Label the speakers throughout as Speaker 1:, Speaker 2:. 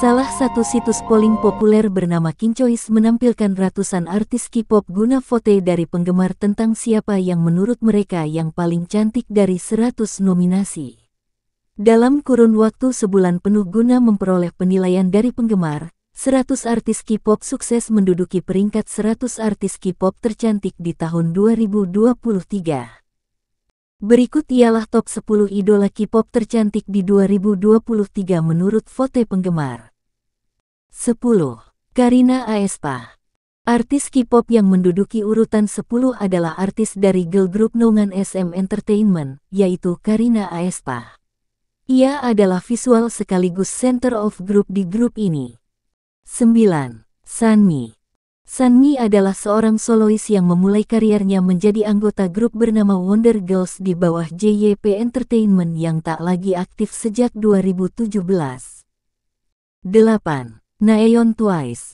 Speaker 1: Salah satu situs polling populer bernama Kinchoice menampilkan ratusan artis K-pop guna vote dari penggemar tentang siapa yang menurut mereka yang paling cantik dari 100 nominasi. Dalam kurun waktu sebulan penuh guna memperoleh penilaian dari penggemar, 100 artis K-pop sukses menduduki peringkat 100 artis K-pop tercantik di tahun 2023. Berikut ialah top 10 idola K-pop tercantik di 2023 menurut vote penggemar. 10. Karina Aespa Artis K-pop yang menduduki urutan 10 adalah artis dari girl group Nongan SM Entertainment, yaitu Karina Aespa. Ia adalah visual sekaligus center of group di grup ini. 9. Sanmi Sanmi adalah seorang solois yang memulai kariernya menjadi anggota grup bernama Wonder Girls di bawah JYP Entertainment yang tak lagi aktif sejak 2017. 8. Naeon Twice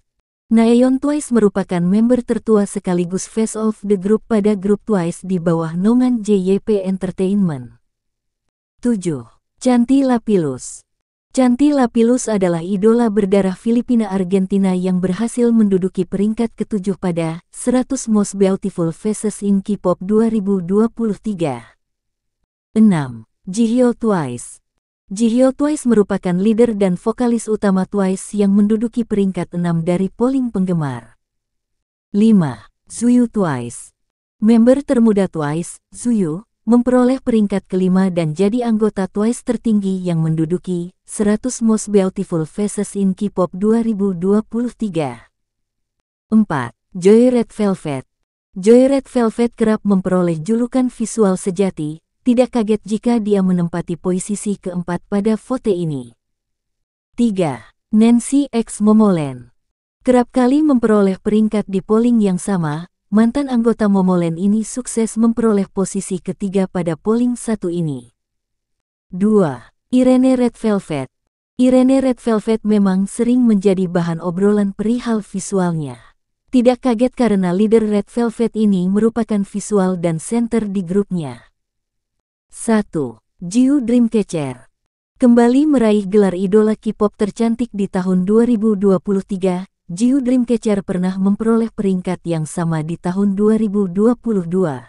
Speaker 1: Naeon Twice merupakan member tertua sekaligus face of the group pada grup Twice di bawah nongan JYP Entertainment. 7. Chanti Lapilus Chanti Lapilus adalah idola berdarah Filipina Argentina yang berhasil menduduki peringkat ketujuh pada 100 Most Beautiful Faces in K-pop 2023. 6. Jihyo Twice Jihyo Twice merupakan leader dan vokalis utama Twice yang menduduki peringkat 6 dari polling penggemar. 5. Zuyu Twice Member termuda Twice, Zuyu, memperoleh peringkat kelima dan jadi anggota Twice tertinggi yang menduduki 100 Most Beautiful Faces in K-pop 2023. 4. Joy Red Velvet Joy Red Velvet kerap memperoleh julukan visual sejati, tidak kaget jika dia menempati posisi keempat pada vote ini. 3. Nancy X Momolen Kerap kali memperoleh peringkat di polling yang sama, mantan anggota Momolen ini sukses memperoleh posisi ketiga pada polling satu ini. 2. Irene Red Velvet Irene Red Velvet memang sering menjadi bahan obrolan perihal visualnya. Tidak kaget karena leader Red Velvet ini merupakan visual dan center di grupnya. 1. Jiu Dreamcatcher Kembali meraih gelar idola K-pop tercantik di tahun 2023, Jiu Dreamcatcher pernah memperoleh peringkat yang sama di tahun 2022.